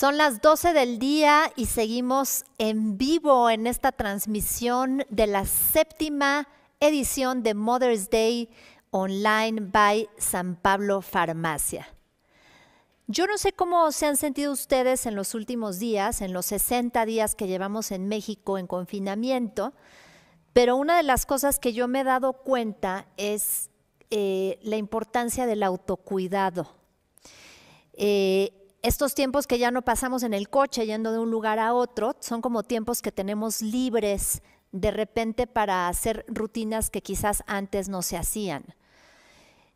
Son las 12 del día y seguimos en vivo en esta transmisión de la séptima edición de Mother's Day Online by San Pablo Farmacia. Yo no sé cómo se han sentido ustedes en los últimos días, en los 60 días que llevamos en México en confinamiento, pero una de las cosas que yo me he dado cuenta es eh, la importancia del autocuidado. Eh, estos tiempos que ya no pasamos en el coche yendo de un lugar a otro, son como tiempos que tenemos libres de repente para hacer rutinas que quizás antes no se hacían.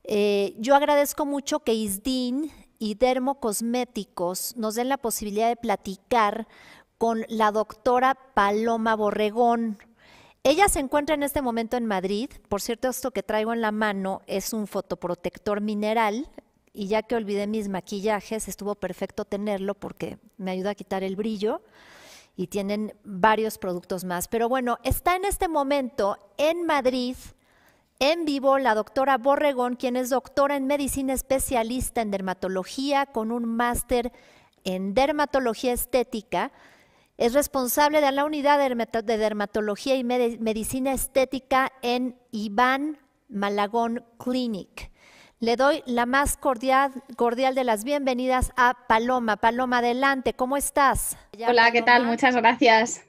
Eh, yo agradezco mucho que ISDIN y Dermocosméticos Cosméticos nos den la posibilidad de platicar con la doctora Paloma Borregón. Ella se encuentra en este momento en Madrid. Por cierto, esto que traigo en la mano es un fotoprotector mineral y ya que olvidé mis maquillajes, estuvo perfecto tenerlo porque me ayuda a quitar el brillo y tienen varios productos más. Pero bueno, está en este momento en Madrid, en vivo, la doctora Borregón, quien es doctora en medicina especialista en dermatología con un máster en dermatología estética. Es responsable de la unidad de dermatología y medicina estética en Iván Malagón Clinic. Le doy la más cordial, de las bienvenidas a Paloma. Paloma, adelante, ¿cómo estás? Hola, ¿qué tal? Muchas gracias.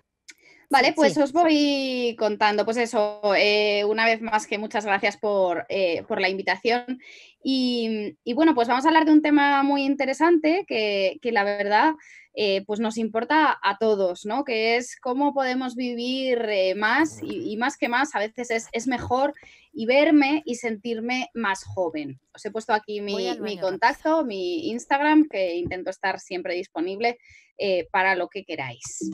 Vale, pues os voy contando. Pues eso, eh, una vez más que muchas gracias por, eh, la invitación. Y, bueno, pues vamos a hablar de un tema muy interesante que, la verdad eh, pues nos importa a todos, ¿no? Que es cómo podemos vivir más y, más que más, a veces es, mejor y verme y sentirme más joven. Os he puesto aquí mi, mi contacto, mi Instagram, que intento estar siempre disponible para lo que queráis.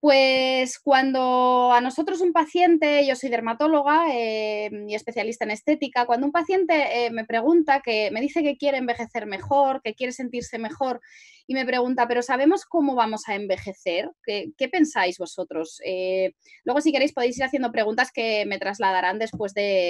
Pues cuando a nosotros un paciente, yo soy dermatóloga eh, y especialista en estética, cuando un paciente eh, me pregunta que me dice que quiere envejecer mejor, que quiere sentirse mejor y me pregunta, pero ¿sabemos cómo vamos a envejecer? ¿Qué, pensáis vosotros? Eh, luego, si queréis, podéis ir haciendo preguntas que me trasladarán después de,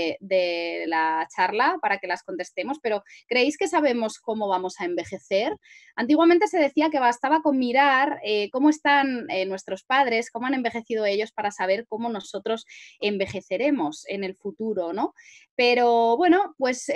la charla para que las contestemos, pero ¿creéis que sabemos cómo vamos a envejecer? Antiguamente se decía que bastaba con mirar eh, cómo están eh, nuestros padres, cómo han envejecido ellos para saber cómo nosotros envejeceremos en el futuro, ¿no? Pero bueno, pues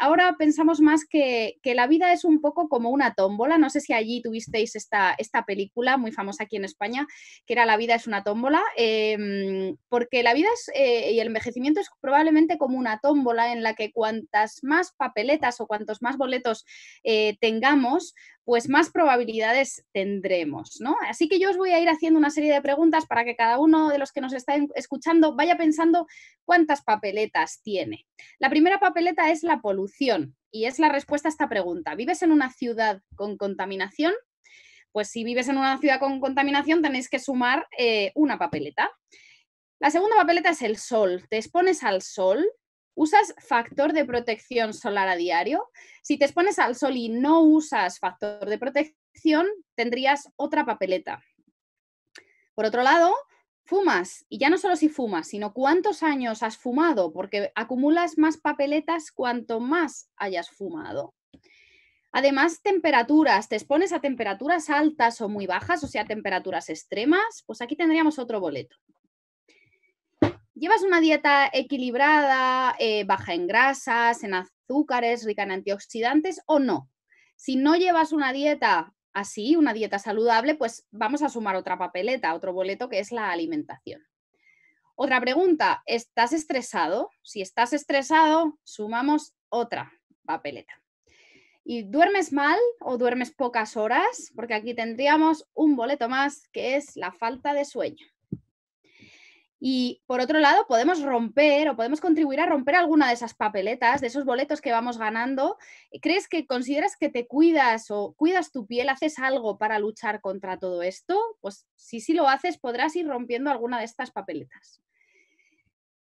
ahora pensamos más que, que la vida es un poco como una tómbola, no sé si allí tuvisteis esta, película muy famosa aquí en España, que era La vida es una tómbola, em, porque la vida eh, y el envejecimiento es probablemente como una tómbola en la que cuantas más papeletas o cuantos más boletos eh, tengamos, pues más probabilidades tendremos, Así que yo os voy a ir haciendo una serie de preguntas para que cada uno de los que nos están escuchando vaya pensando cuántas papeletas tiene. La primera papeleta es la polución y es la respuesta a esta pregunta. ¿Vives en una ciudad con contaminación? Pues si vives en una ciudad con contaminación tenéis que sumar eh, una papeleta. La segunda papeleta es el sol. Te expones al sol, ¿Usas factor de protección solar a diario? Si te expones al sol y no usas factor de protección, tendrías otra papeleta. Por otro lado, fumas, y ya no solo si fumas, sino cuántos años has fumado, porque acumulas más papeletas cuanto más hayas fumado. Además, temperaturas, te expones a temperaturas altas o muy bajas, o sea, temperaturas extremas, pues aquí tendríamos otro boleto. Llevas una dieta equilibrada, eh, baja en grasas, en azúcares, rica en antioxidantes o no. Si no llevas una dieta Así, una dieta saludable, pues vamos a sumar otra papeleta, otro boleto que es la alimentación. Otra pregunta, ¿estás estresado? Si estás estresado, sumamos otra papeleta. ¿Y duermes mal o duermes pocas horas? Porque aquí tendríamos un boleto más, que es la falta de sueño. Y por otro lado, podemos romper o podemos contribuir a romper alguna de esas papeletas, de esos boletos que vamos ganando. ¿Crees que consideras que te cuidas o cuidas tu piel? ¿Haces algo para luchar contra todo esto? Pues si sí lo haces, podrás ir rompiendo alguna de estas papeletas.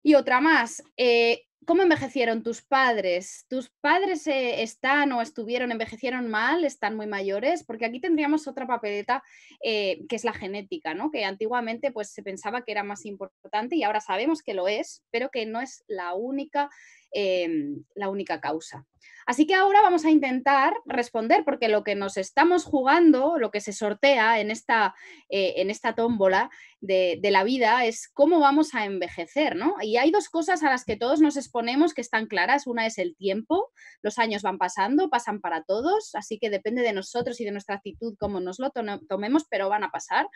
Y otra más, eh, ¿Cómo envejecieron tus padres? ¿Tus padres eh, están o estuvieron, envejecieron mal, están muy mayores? Porque aquí tendríamos otra papeleta eh, que es la genética, ¿no? Que antiguamente pues, se pensaba que era más importante y ahora sabemos que lo es, pero que no es la única Em, la única causa. Así que ahora vamos a intentar responder, porque lo que nos estamos jugando, lo que se sortea en esta, eh, en esta tómbola de, la vida es cómo vamos a envejecer, ¿no? Y hay dos cosas a las que todos nos exponemos que están claras. Una es el tiempo, los años van pasando, pasan para todos, así que depende de nosotros y de nuestra actitud cómo nos lo tomemos, pero van a pasar.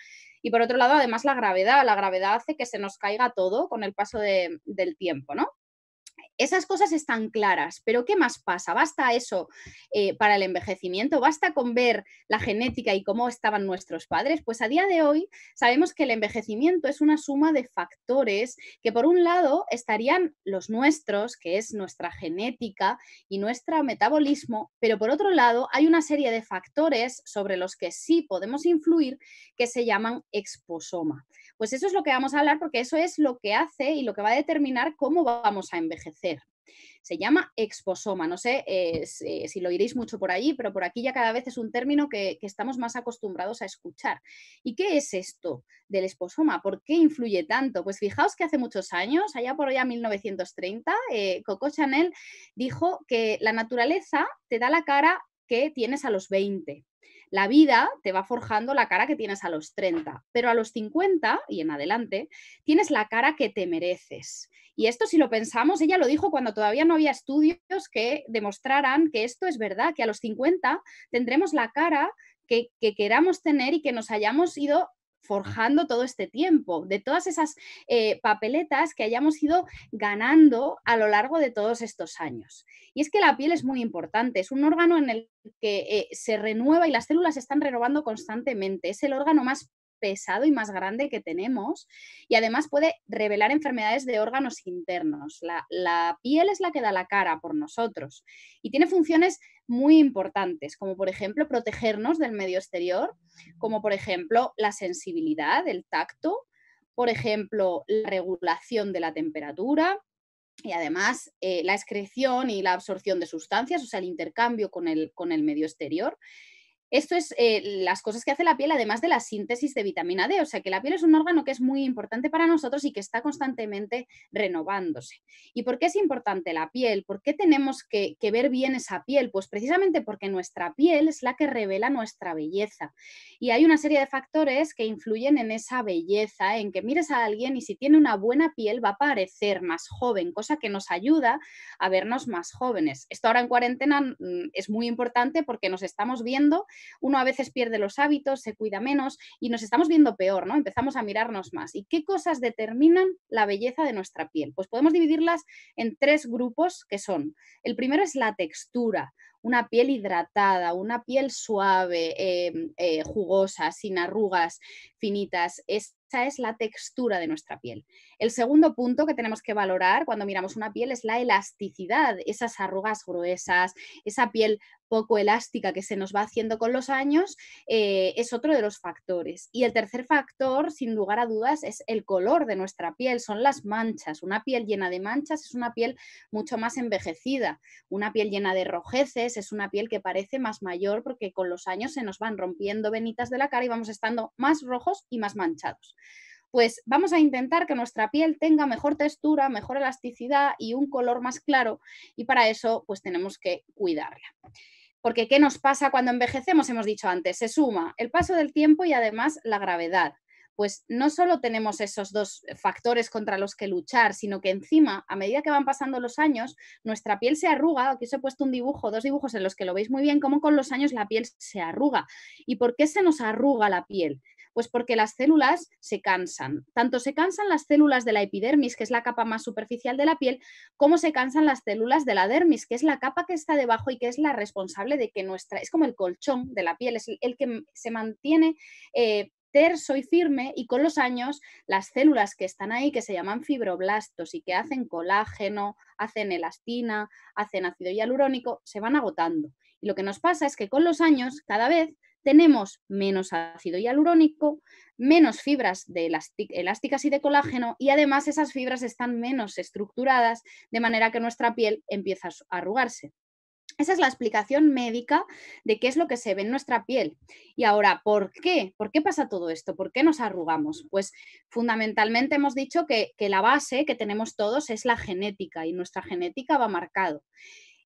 Y por otro lado, además, la gravedad. La gravedad hace que se nos caiga todo con el paso del tiempo, ¿no? Esas cosas están claras, pero ¿qué más pasa? ¿Basta eso eh, para el envejecimiento? ¿Basta con ver la genética y cómo estaban nuestros padres? Pues a día de hoy sabemos que el envejecimiento es una suma de factores que por un lado estarían los nuestros, que es nuestra genética y nuestro metabolismo, pero por otro lado hay una serie de factores sobre los que sí podemos influir que se llaman exposoma. Pues eso es lo que vamos a hablar porque eso es lo que hace y lo que va a determinar cómo vamos a envejecer. Se llama exposoma, no sé eh, si, lo iréis mucho por allí, pero por aquí ya cada vez es un término que, estamos más acostumbrados a escuchar. ¿Y qué es esto del exposoma? ¿Por qué influye tanto? Pues fijaos que hace muchos años, allá por allá 1930, eh, Coco Chanel dijo que la naturaleza te da la cara que tienes a los 20. La vida te va forjando la cara que tienes a los 30, pero a los 50 y en adelante tienes la cara que te mereces. Y esto si lo pensamos, ella lo dijo cuando todavía no había estudios que demostraran que esto es verdad, que a los 50 tendremos la cara que, que, queramos tener y que nos hayamos ido forjando todo este tiempo, de todas esas eh, papeletas que hayamos ido ganando a lo largo de todos estos años. Y es que la piel es muy importante, es un órgano en el que eh, se renueva y las células se están renovando constantemente, es el órgano más pesado y más grande que tenemos y además puede revelar enfermedades de órganos internos. La, piel es la que da la cara por nosotros y tiene funciones muy importantes, como por ejemplo protegernos del medio exterior, como por ejemplo la sensibilidad, el tacto, por ejemplo la regulación de la temperatura, y además eh, la excreción y la absorción de sustancias, o sea, el intercambio con el, con el medio exterior esto es eh, las cosas que hace la piel, además de la síntesis de vitamina D. O sea que la piel es un órgano que es muy importante para nosotros y que está constantemente renovándose. ¿Y por qué es importante la piel? ¿Por qué tenemos que, que ver bien esa piel? Pues precisamente porque nuestra piel es la que revela nuestra belleza. Y hay una serie de factores que influyen en esa belleza, en que mires a alguien y si tiene una buena piel va a parecer más joven, cosa que nos ayuda a vernos más jóvenes. Esto ahora en cuarentena mm, es muy importante porque nos estamos viendo uno a veces pierde los hábitos, se cuida menos y nos estamos viendo peor, ¿no? Empezamos a mirarnos más. ¿Y qué cosas determinan la belleza de nuestra piel? Pues podemos dividirlas en tres grupos que son. El primero es la textura una piel hidratada, una piel suave, em, eh, jugosa, sin arrugas finitas es la textura de nuestra piel. El segundo punto que tenemos que valorar cuando miramos una piel es la elasticidad, esas arrugas gruesas, esa piel poco elástica que se nos va haciendo con los años, eh, es otro de los factores. Y el tercer factor, sin lugar a dudas, es el color de nuestra piel, son las manchas. Una piel llena de manchas es una piel mucho más envejecida, una piel llena de rojeces es una piel que parece más mayor porque con los años se nos van rompiendo venitas de la cara y vamos estando más rojos y más manchados pues vamos a intentar que nuestra piel tenga mejor textura, mejor elasticidad y un color más claro y para eso pues tenemos que cuidarla. Porque ¿qué nos pasa cuando envejecemos? Hemos dicho antes, se suma el paso del tiempo y además la gravedad pues no solo tenemos esos dos factores contra los que luchar, sino que encima, a medida que van pasando los años, nuestra piel se arruga. Aquí os he puesto un dibujo, dos dibujos en los que lo veis muy bien, cómo con los años la piel se arruga. ¿Y por qué se nos arruga la piel? Pues porque las células se cansan. Tanto se cansan las células de la epidermis, que es la capa más superficial de la piel, como se cansan las células de la dermis, que es la capa que está debajo y que es la responsable de que nuestra, es como el colchón de la piel, es el, que se mantiene eh, terso y firme y con los años las células que están ahí, que se llaman fibroblastos y que hacen colágeno, hacen elastina, hacen ácido hialurónico, se van agotando. Y lo que nos pasa es que con los años cada vez tenemos menos ácido hialurónico, menos fibras de elásticas y de colágeno y además esas fibras están menos estructuradas, de manera que nuestra piel empieza a arrugarse. Esa es la explicación médica de qué es lo que se ve en nuestra piel. Y ahora, ¿por qué? ¿Por qué pasa todo esto? ¿Por qué nos arrugamos? Pues fundamentalmente hemos dicho que, que la base que tenemos todos es la genética y nuestra genética va marcado.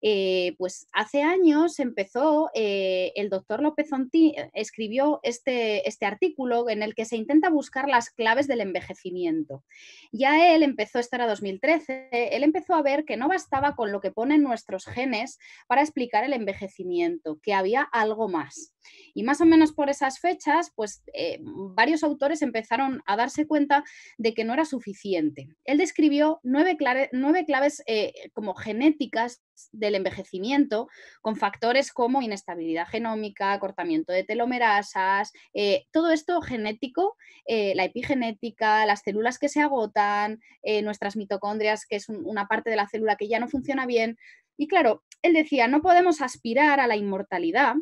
Eh, pues hace años empezó, eh, el doctor López Ontí eh, escribió este, este artículo en el que se intenta buscar las claves del envejecimiento. Ya él empezó, esto era 2013, él empezó a ver que no bastaba con lo que ponen nuestros genes para explicar el envejecimiento, que había algo más. Y más o menos por esas fechas, pues eh, varios autores empezaron a darse cuenta de que no era suficiente. Él describió nueve, claves eh, como genéticas del envejecimiento con factores como inestabilidad genómica, acortamiento de telomerasas, eh, todo esto genético, la epigenética, las células que se agotan, nuestras mitocondrias, que es una parte de la célula que ya no funciona bien. Y claro, él decía, no podemos aspirar a la inmortalidad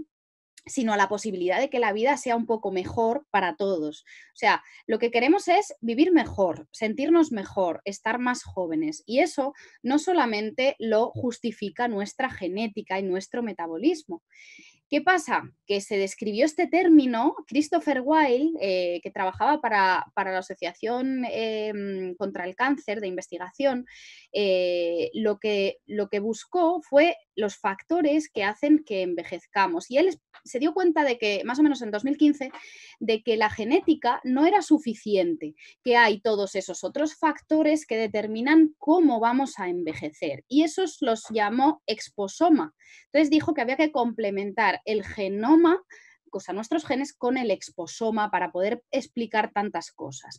sino a la posibilidad de que la vida sea un poco mejor para todos. O sea, lo que queremos es vivir mejor, sentirnos mejor, estar más jóvenes. Y eso no solamente lo justifica nuestra genética y nuestro metabolismo. ¿Qué pasa? Que se describió este término, Christopher Wilde, eh, que trabajaba para, la Asociación em, contra el Cáncer de Investigación, eh, lo, que, lo que buscó fue los factores que hacen que envejezcamos. Y él se dio cuenta de que, más o menos en 2015, de que la genética no era suficiente, que hay todos esos otros factores que determinan cómo vamos a envejecer. Y esos los llamó exposoma. Entonces dijo que había que complementar el genoma a nuestros genes con el exposoma para poder explicar tantas cosas,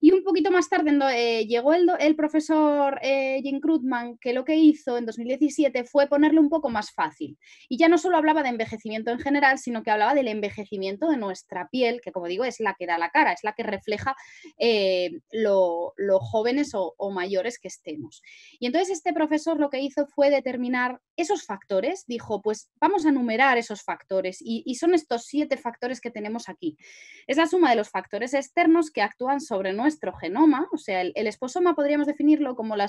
Y un poquito más tarde eh, llegó el, profesor eh, Jim Krutman que lo que hizo en 2017 fue ponerle un poco más fácil. Y ya no solo hablaba de envejecimiento en general, sino que hablaba del envejecimiento de nuestra piel, que como digo, es la que da la cara, es la que refleja eh, lo, jóvenes o, mayores que estemos. Y entonces este profesor lo que hizo fue determinar esos factores, dijo, pues vamos a numerar esos factores y, son estos siete factores que tenemos aquí. Es la suma de los factores externos que actúan sobre nuestro genoma, o sea, el, esposoma podríamos definirlo como la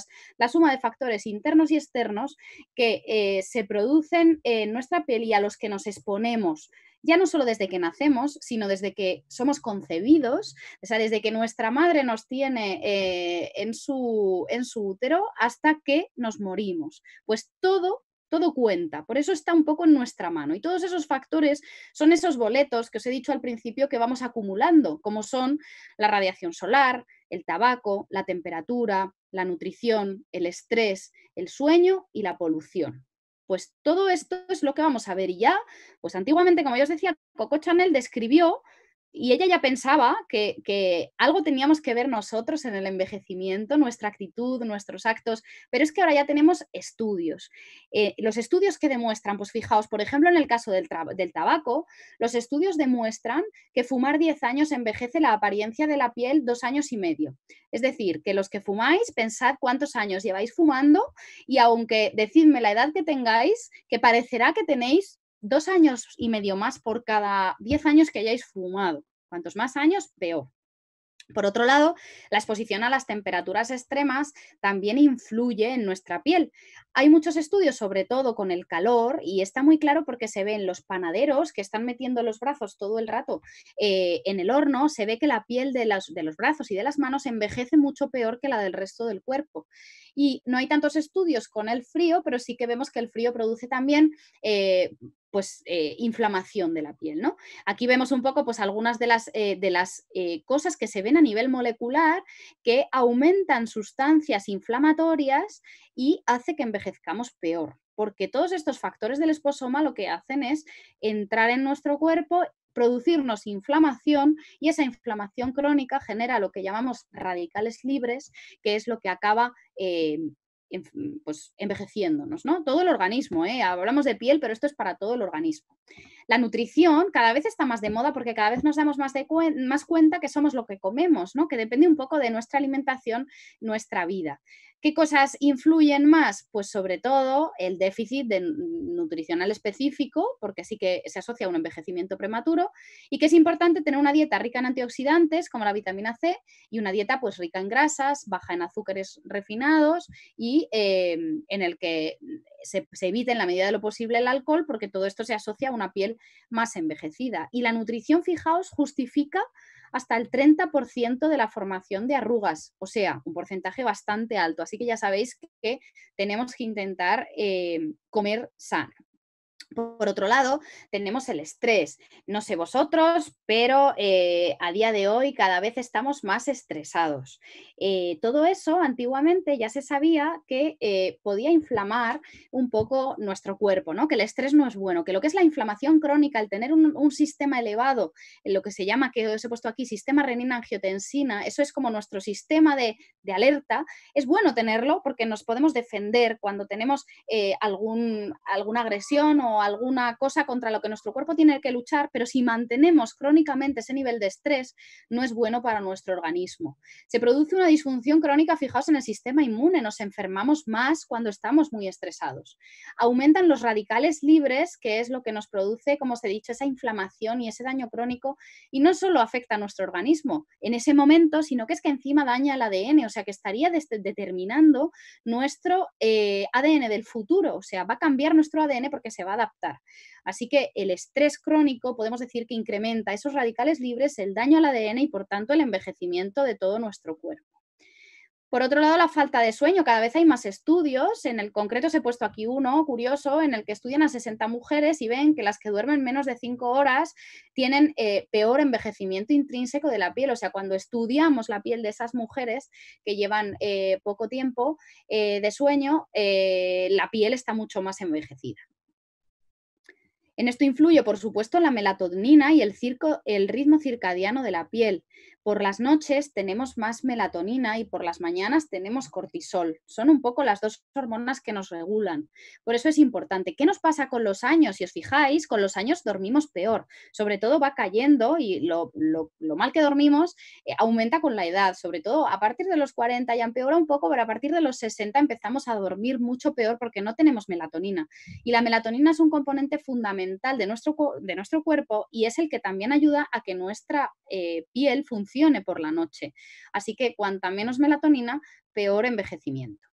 suma de factores internos y externos que eh, se producen en nuestra piel y a los que nos exponemos ya no solo desde que nacemos, sino desde que somos concebidos, o sea, desde que nuestra madre nos tiene eh, en, su, en su útero hasta que nos morimos. Pues todo todo cuenta, por eso está un poco en nuestra mano. Y todos esos factores son esos boletos que os he dicho al principio que vamos acumulando, como son la radiación solar, el tabaco, la temperatura, la nutrición, el estrés, el sueño y la polución. Pues todo esto es lo que vamos a ver y ya, pues antiguamente, como yo os decía, Coco Chanel describió y ella ya pensaba que, algo teníamos que ver nosotros en el envejecimiento, nuestra actitud, nuestros actos, pero es que ahora ya tenemos estudios. Eh, los estudios que demuestran, pues fijaos, por ejemplo, en el caso del, del tabaco, los estudios demuestran que fumar 10 años envejece la apariencia de la piel dos años y medio. Es decir, que los que fumáis, pensad cuántos años lleváis fumando y aunque decidme la edad que tengáis, que parecerá que tenéis dos años y medio más por cada diez años que hayáis fumado. Cuantos más años, peor. Por otro lado, la exposición a las temperaturas extremas también influye en nuestra piel. Hay muchos estudios, sobre todo con el calor, y está muy claro porque se ven los panaderos que están metiendo los brazos todo el rato eh, en el horno, se ve que la piel de, los brazos y de las manos envejece mucho peor que la del resto del cuerpo. Y no hay tantos estudios con el frío, pero sí que vemos que el frío produce también eh, pues, eh, inflamación de la piel. ¿no? Aquí vemos un poco pues, algunas de las, eh, de las eh, cosas que se ven a nivel molecular que aumentan sustancias inflamatorias y hace que envejezcamos peor, porque todos estos factores del esposoma lo que hacen es entrar en nuestro cuerpo producirnos inflamación y esa inflamación crónica genera lo que llamamos radicales libres, que es lo que acaba pues, envejeciéndonos, ¿no? Todo el organismo, ¿eh? hablamos de piel, pero esto es para todo el organismo. La nutrición cada vez está más de moda porque cada vez nos damos más, más cuenta que somos lo que comemos, ¿no? Que depende un poco de nuestra alimentación, nuestra vida. ¿Qué cosas influyen más? Pues sobre todo el déficit nutricional específico, porque sí que se asocia a un envejecimiento prematuro, y que es importante tener una dieta rica en antioxidantes, como la vitamina C, y una dieta pues rica en grasas, baja en azúcares refinados y em, en el que se, se evite en la medida de lo posible el alcohol, porque todo esto se asocia a una piel más envejecida. Y la nutrición, fijaos, justifica hasta el 30% de la formación de arrugas, o sea, un porcentaje bastante alto. Así que ya sabéis que tenemos que intentar eh, comer sano. Por otro lado, tenemos el estrés. No sé vosotros, pero eh, a día de hoy cada vez estamos más estresados. Eh, todo eso antiguamente ya se sabía que eh, podía inflamar un poco nuestro cuerpo, ¿no? que el estrés no es bueno, que lo que es la inflamación crónica, el tener un, sistema elevado, lo que se llama, que os he puesto aquí, sistema renina-angiotensina, eso es como nuestro sistema de, de, alerta, es bueno tenerlo porque nos podemos defender cuando tenemos algún, alguna agresión o alguna cosa contra lo que nuestro cuerpo tiene que luchar, pero si mantenemos crónicamente ese nivel de estrés, no es bueno para nuestro organismo. Se produce una disfunción crónica, fijaos, en el sistema inmune, nos enfermamos más cuando estamos muy estresados. Aumentan los radicales libres, que es lo que nos produce, como os he dicho, esa inflamación y ese daño crónico, y no solo afecta a nuestro organismo en ese momento, sino que es que encima daña el ADN, o sea que estaría determinando nuestro eh, ADN del futuro, o sea, va a cambiar nuestro ADN porque se va adaptar. Así que el estrés crónico podemos decir que incrementa esos radicales libres, el daño al ADN y por tanto el envejecimiento de todo nuestro cuerpo. Por otro lado, la falta de sueño. Cada vez hay más estudios. En el concreto os he puesto aquí uno curioso en el que estudian a 60 mujeres y ven que las que duermen menos de 5 horas tienen eh, peor envejecimiento intrínseco de la piel. O sea, cuando estudiamos la piel de esas mujeres que llevan eh, poco tiempo eh, de sueño, la piel está mucho más envejecida. En esto influye, por supuesto, la melatonina y el, circo, el ritmo circadiano de la piel, por las noches tenemos más melatonina y por las mañanas tenemos cortisol. Son un poco las dos hormonas que nos regulan. Por eso es importante. ¿Qué nos pasa con los años? Si os fijáis, con los años dormimos peor. Sobre todo va cayendo y lo, mal que dormimos eh, aumenta con la edad. Sobre todo a partir de los 40 ya empeora un poco, pero a partir de los 60 empezamos a dormir mucho peor porque no tenemos melatonina. Y la melatonina es un componente fundamental de nuestro, de nuestro cuerpo y es el que también ayuda a que nuestra eh, piel funcione por la noche. Así que cuanta menos melatonina, peor envejecimiento.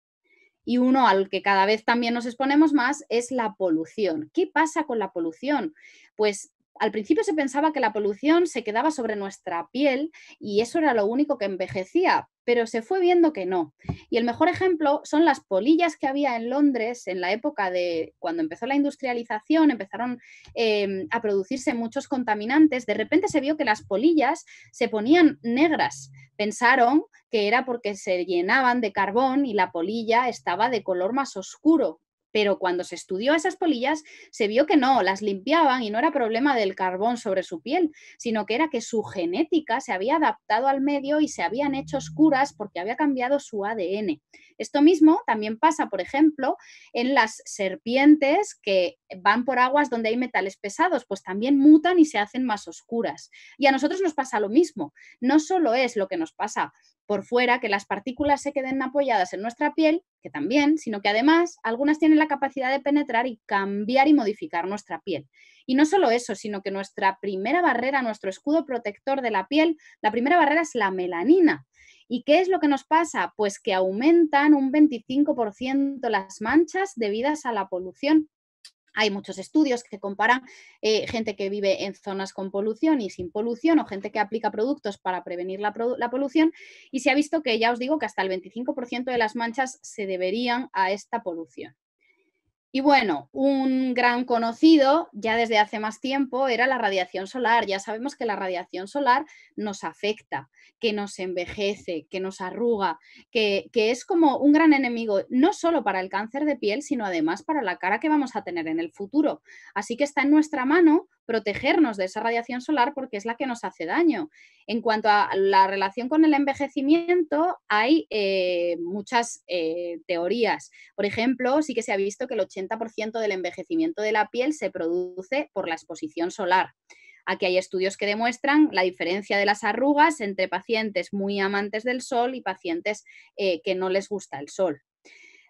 Y uno al que cada vez también nos exponemos más es la polución. ¿Qué pasa con la polución? Pues al principio se pensaba que la polución se quedaba sobre nuestra piel y eso era lo único que envejecía, pero se fue viendo que no. Y el mejor ejemplo son las polillas que había en Londres en la época de cuando empezó la industrialización, empezaron em, a producirse muchos contaminantes. De repente se vio que las polillas se ponían negras. Pensaron que era porque se llenaban de carbón y la polilla estaba de color más oscuro pero cuando se estudió esas polillas se vio que no, las limpiaban y no era problema del carbón sobre su piel, sino que era que su genética se había adaptado al medio y se habían hecho oscuras porque había cambiado su ADN. Esto mismo también pasa, por ejemplo, en las serpientes que van por aguas donde hay metales pesados, pues también mutan y se hacen más oscuras. Y a nosotros nos pasa lo mismo. No solo es lo que nos pasa por fuera, que las partículas se queden apoyadas en nuestra piel, que también, sino que además algunas tienen la capacidad de penetrar y cambiar y modificar nuestra piel. Y no solo eso, sino que nuestra primera barrera, nuestro escudo protector de la piel, la primera barrera es la melanina. ¿Y qué es lo que nos pasa? Pues que aumentan un 25% las manchas debidas a la polución hay muchos estudios que comparan eh, gente que vive en zonas con polución y sin polución o gente que aplica productos para prevenir la polución y se ha visto que ya os digo que hasta el 25% de las manchas se deberían a esta polución. Y bueno, un gran conocido ya desde hace más tiempo era la radiación solar. Ya sabemos que la radiación solar nos afecta, que nos envejece, que nos arruga, que, es como un gran enemigo, no solo para el cáncer de piel, sino además para la cara que vamos a tener en el futuro. Así que está en nuestra mano protegernos de esa radiación solar porque es la que nos hace daño. En cuanto a la relación con el envejecimiento, hay eh, muchas eh, teorías. Por ejemplo, sí que se ha visto que el 80% del envejecimiento de la piel se produce por la exposición solar. Aquí hay estudios que demuestran la diferencia de las arrugas entre pacientes muy amantes del sol y pacientes eh, que no les gusta el sol.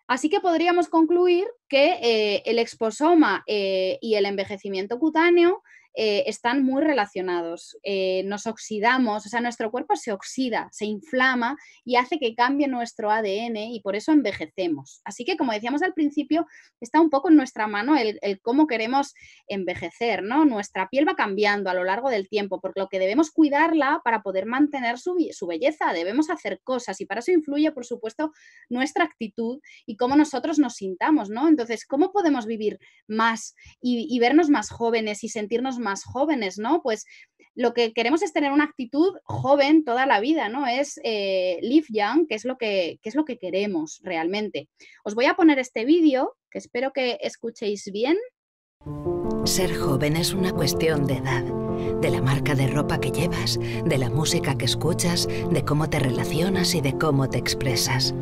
Así que podríamos concluir que eh, el exposoma eh, y el envejecimiento cutáneo eh, están muy relacionados. Eh, nos oxidamos, o sea, nuestro cuerpo se oxida, se inflama y hace que cambie nuestro ADN y por eso envejecemos. Así que, como decíamos al principio, está un poco en nuestra mano el, cómo queremos envejecer, ¿no? Nuestra piel va cambiando a lo largo del tiempo, por lo que debemos cuidarla para poder mantener su, belleza, debemos hacer cosas y para eso influye, por supuesto, nuestra actitud y cómo nosotros nos sintamos, ¿no? Entonces, ¿cómo podemos vivir más y vernos más jóvenes y sentirnos más más jóvenes, ¿no? Pues lo que queremos es tener una actitud joven toda la vida, ¿no? Es eh, live young, que es, lo que, que es lo que queremos realmente. Os voy a poner este vídeo, que espero que escuchéis bien. Ser joven es una cuestión de edad, de la marca de ropa que llevas, de la música que escuchas, de cómo te relacionas y de cómo te expresas.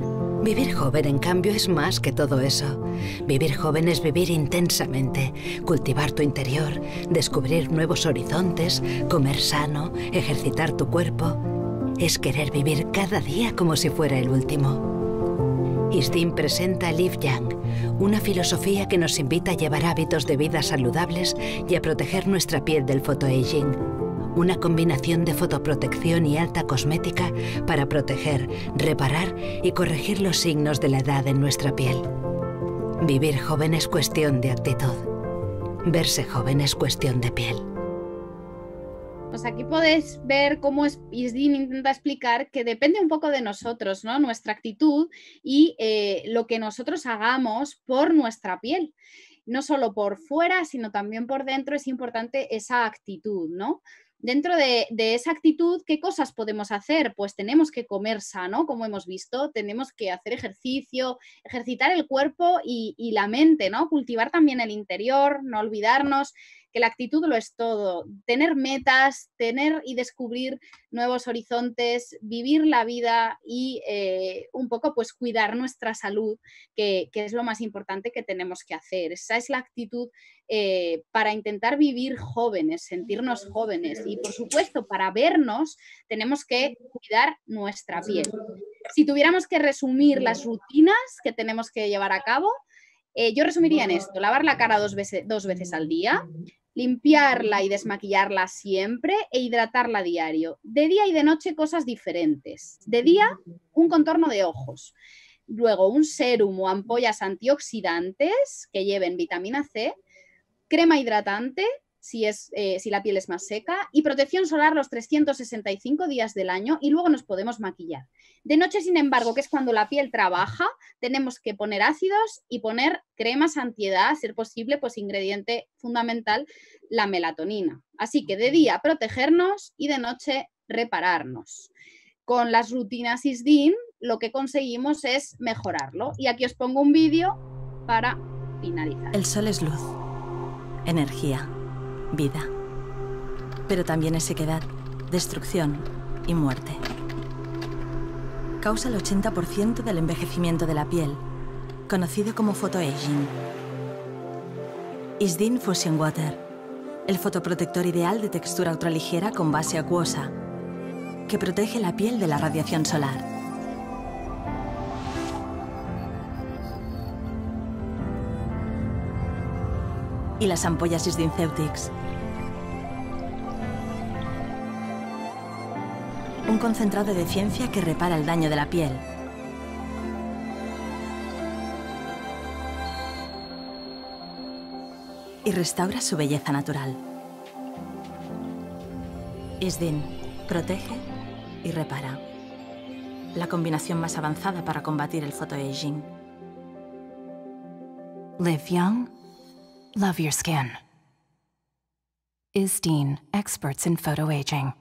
Vivir joven, en cambio, es más que todo eso. Vivir joven es vivir intensamente, cultivar tu interior, descubrir nuevos horizontes, comer sano, ejercitar tu cuerpo. Es querer vivir cada día como si fuera el último. Istin presenta Live Young, una filosofía que nos invita a llevar hábitos de vida saludables y a proteger nuestra piel del fotoaging una combinación de fotoprotección y alta cosmética para proteger, reparar y corregir los signos de la edad en nuestra piel. Vivir joven es cuestión de actitud. Verse joven es cuestión de piel. Pues aquí podéis ver cómo Isdin intenta explicar que depende un poco de nosotros, ¿no? Nuestra actitud y eh, lo que nosotros hagamos por nuestra piel no solo por fuera, sino también por dentro es importante esa actitud, ¿no? dentro de, esa actitud, ¿qué cosas podemos hacer? Pues tenemos que comer sano, como hemos visto, tenemos que hacer ejercicio, ejercitar el cuerpo y, y la mente, ¿no? Cultivar también el interior, no olvidarnos que la actitud lo es todo. Tener metas, tener y descubrir nuevos horizontes, vivir la vida y eh, un poco pues cuidar nuestra salud, que, es lo más importante que tenemos que hacer. Esa es la actitud eh, para intentar vivir jóvenes, sentirnos jóvenes y por supuesto para vernos tenemos que cuidar nuestra piel. Si tuviéramos que resumir las rutinas que tenemos que llevar a cabo, eh, yo resumiría en esto, lavar la cara dos veces, dos veces al día, limpiarla y desmaquillarla siempre e hidratarla a diario. De día y de noche cosas diferentes. De día, un contorno de ojos. Luego, un sérum o ampollas antioxidantes que lleven vitamina C, crema hidratante eh, si, la piel es más seca, y protección solar los 365 días del año y luego nos podemos maquillar. De noche, sin embargo, que es cuando la piel trabaja, tenemos que poner ácidos y poner cremas antiedad, a ser posible, pues ingrediente fundamental, la melatonina. Así que de día protegernos y de noche repararnos. Con las rutinas ISDIN lo que conseguimos es mejorarlo. Y aquí os pongo un vídeo para finalizar. El sol es luz, energía vida. Pero también es sequedad, destrucción y muerte. Causa el 80% del envejecimiento de la piel, conocido como photoaging. Isdin Fusion Water, el fotoprotector ideal de textura ultraligera con base acuosa, que protege la piel de la radiación solar. y las ampollas ISDIN-Ceutics. Un concentrado de ciencia que repara el daño de la piel. Y restaura su belleza natural. Isdin protege y repara. La combinación más avanzada para combatir el photoaging. Live young. Love your skin. Isdeen, experts in photo aging.